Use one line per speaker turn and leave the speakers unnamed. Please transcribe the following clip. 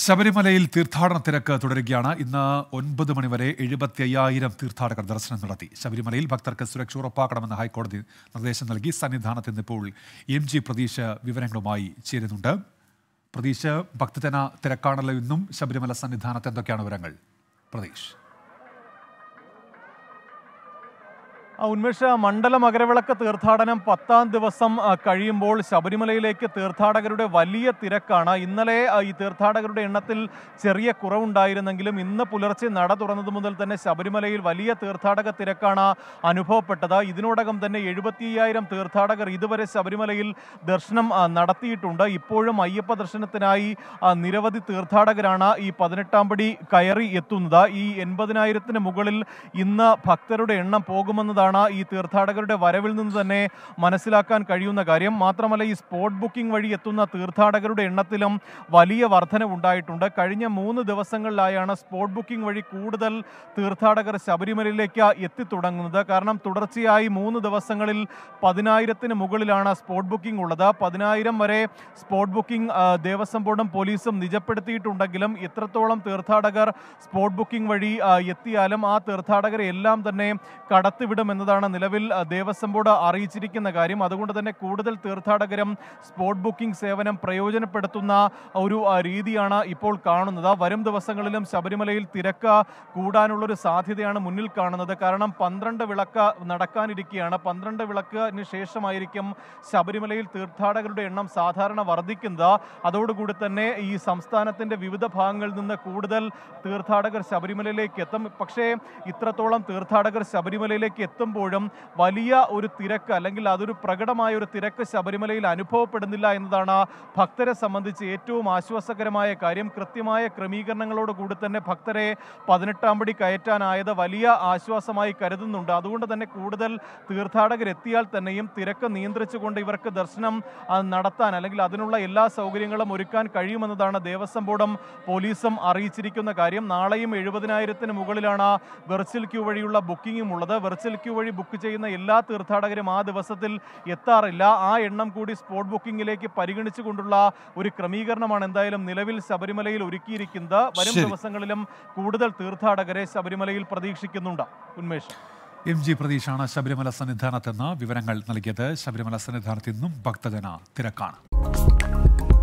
ശബരിമലയിൽ തീർത്ഥാടന തിരക്ക് തുടരുകയാണ് ഇന്ന് ഒൻപത് മണിവരെ എഴുപത്തി അയ്യായിരം തീർത്ഥാടകർ ദർശനം നടത്തി ശബരിമലയിൽ ഭക്തർക്ക് സുരക്ഷ ഉറപ്പാക്കണമെന്ന് ഹൈക്കോടതി നിർദ്ദേശം നൽകി സന്നിധാനത്ത് ഇന്നിപ്പോൾ എം ജി പ്രതീഷ് വിവരങ്ങളുമായി ചേരുന്നുണ്ട് പ്രതീഷ് ഭക്തജന തിരക്കാണല്ലോ ഇന്നും ശബരിമല സന്നിധാനത്ത് എന്തൊക്കെയാണ് വിവരങ്ങൾ പ്രതീഷ്
ഉന്മേഷ മണ്ഡല മകരവിളക്ക് തീർത്ഥാടനം പത്താം ദിവസം കഴിയുമ്പോൾ ശബരിമലയിലേക്ക് തീർത്ഥാടകരുടെ വലിയ തിരക്കാണ് ഇന്നലെ ഈ തീർത്ഥാടകരുടെ എണ്ണത്തിൽ ചെറിയ കുറവുണ്ടായിരുന്നെങ്കിലും ഇന്ന് പുലർച്ചെ നട തുറന്നത് മുതൽ തന്നെ ശബരിമലയിൽ വലിയ തീർത്ഥാടക തിരക്കാണ് അനുഭവപ്പെട്ടത് ഇതിനോടകം തന്നെ എഴുപത്തി തീർത്ഥാടകർ ഇതുവരെ ശബരിമലയിൽ ദർശനം നടത്തിയിട്ടുണ്ട് ഇപ്പോഴും അയ്യപ്പ ദർശനത്തിനായി നിരവധി തീർത്ഥാടകരാണ് ഈ പതിനെട്ടാം പടി കയറി എത്തുന്നത് ഈ എൺപതിനായിരത്തിന് മുകളിൽ ഇന്ന് ഭക്തരുടെ എണ്ണം പോകുമെന്നതാണ് എന്നുള്ളതാണ് ഈ തീർത്ഥാടകരുടെ വരവിൽ നിന്ന് തന്നെ മനസ്സിലാക്കാൻ കഴിയുന്ന കാര്യം മാത്രമല്ല ഈ സ്പോട്ട് ബുക്കിംഗ് വഴി എത്തുന്ന തീർത്ഥാടകരുടെ എണ്ണത്തിലും വലിയ ഉണ്ടായിട്ടുണ്ട് കഴിഞ്ഞ മൂന്ന് ദിവസങ്ങളിലായാണ് സ്പോട്ട് ബുക്കിംഗ് വഴി കൂടുതൽ തീർത്ഥാടകർ ശബരിമലയിലേക്ക് എത്തിത്തുടങ്ങുന്നത് കാരണം തുടർച്ചയായി മൂന്ന് ദിവസങ്ങളിൽ പതിനായിരത്തിന് മുകളിലാണ് സ്പോട്ട് ബുക്കിംഗ് ഉള്ളത് പതിനായിരം വരെ സ്പോട്ട് ബുക്കിംഗ് ദേവസ്വം ബോർഡും പോലീസും നിജപ്പെടുത്തിയിട്ടുണ്ടെങ്കിലും എത്രത്തോളം തീർത്ഥാടകർ സ്പോട്ട് ബുക്കിംഗ് വഴി എത്തിയാലും ആ തീർത്ഥാടകരെ എല്ലാം തന്നെ കടത്തിവിടും എന്നതാണ് നിലവിൽ ദേവസ്വം ബോർഡ് അറിയിച്ചിരിക്കുന്ന കാര്യം അതുകൊണ്ട് തന്നെ കൂടുതൽ തീർത്ഥാടകരും സ്പോട്ട് ബുക്കിംഗ് സേവനം പ്രയോജനപ്പെടുത്തുന്ന ഒരു രീതിയാണ് ഇപ്പോൾ കാണുന്നത് വരും ദിവസങ്ങളിലും ശബരിമലയിൽ തിരക്ക് കൂടാനുള്ളൊരു സാധ്യതയാണ് മുന്നിൽ കാണുന്നത് കാരണം പന്ത്രണ്ട് വിളക്ക് നടക്കാനിരിക്കുകയാണ് പന്ത്രണ്ട് വിളക്കിന് ശേഷമായിരിക്കും ശബരിമലയിൽ തീർത്ഥാടകരുടെ എണ്ണം സാധാരണ വർദ്ധിക്കുന്നത് അതോടുകൂടി തന്നെ ഈ സംസ്ഥാനത്തിൻ്റെ വിവിധ ഭാഗങ്ങളിൽ നിന്ന് കൂടുതൽ തീർത്ഥാടകർ ശബരിമലയിലേക്ക് എത്തും പക്ഷേ ഇത്രത്തോളം തീർത്ഥാടകർ ശബരിമലയിലേക്ക് എത്തും എത്തുമ്പോഴും വലിയ ഒരു തിരക്ക് അല്ലെങ്കിൽ അതൊരു പ്രകടമായ ഒരു തിരക്ക് ശബരിമലയിൽ അനുഭവപ്പെടുന്നില്ല എന്നതാണ് ഭക്തരെ സംബന്ധിച്ച് ഏറ്റവും ആശ്വാസകരമായ കാര്യം കൃത്യമായ ക്രമീകരണങ്ങളോട് കൂടി തന്നെ ഭക്തരെ പതിനെട്ടാം പടി കയറ്റാനായത് വലിയ ആശ്വാസമായി കരുതുന്നുണ്ട് അതുകൊണ്ട് തന്നെ കൂടുതൽ തീർത്ഥാടകരെത്തിയാൽ തന്നെയും തിരക്ക് നിയന്ത്രിച്ചുകൊണ്ട് ഇവർക്ക് ദർശനം നടത്താൻ അല്ലെങ്കിൽ അതിനുള്ള എല്ലാ സൗകര്യങ്ങളും ഒരുക്കാൻ കഴിയുമെന്നതാണ് ദേവസ്വം ബോർഡും പോലീസും അറിയിച്ചിരിക്കുന്ന കാര്യം നാളെയും എഴുപതിനായിരത്തിന് മുകളിലാണ് വെർച്വൽ ക്യൂ വഴിയുള്ള ബുക്കിംഗും ഉള്ളത് വെർച്വൽ ക്യൂ വഴി ബുക്ക് ചെയ്യുന്ന എല്ലാ തീർത്ഥാടകരും ആ ദിവസത്തിൽ എത്താറില്ല ആ എണ്ണം കൂടി സ്പോട്ട് ബുക്കിംഗിലേക്ക് പരിഗണിച്ചുകൊണ്ടുള്ള ഒരു ക്രമീകരണമാണ് എന്തായാലും നിലവിൽ ശബരിമലയിൽ ഒരുക്കിയിരിക്കുന്നത് വരും ദിവസങ്ങളിലും കൂടുതൽ തീർത്ഥാടകരെ ശബരിമലയിൽ പ്രതീക്ഷിക്കുന്നുണ്ട്
ഉന്മേഷ് എം ജി പ്രതീഷാണ് ശബരിമല സന്നിധാനത്തെന്ന് വിവരങ്ങൾ നൽകിയത് ശബരിമല സന്നിധാനത്ത് ഇന്നും ഭക്തജന തിരക്കാണ്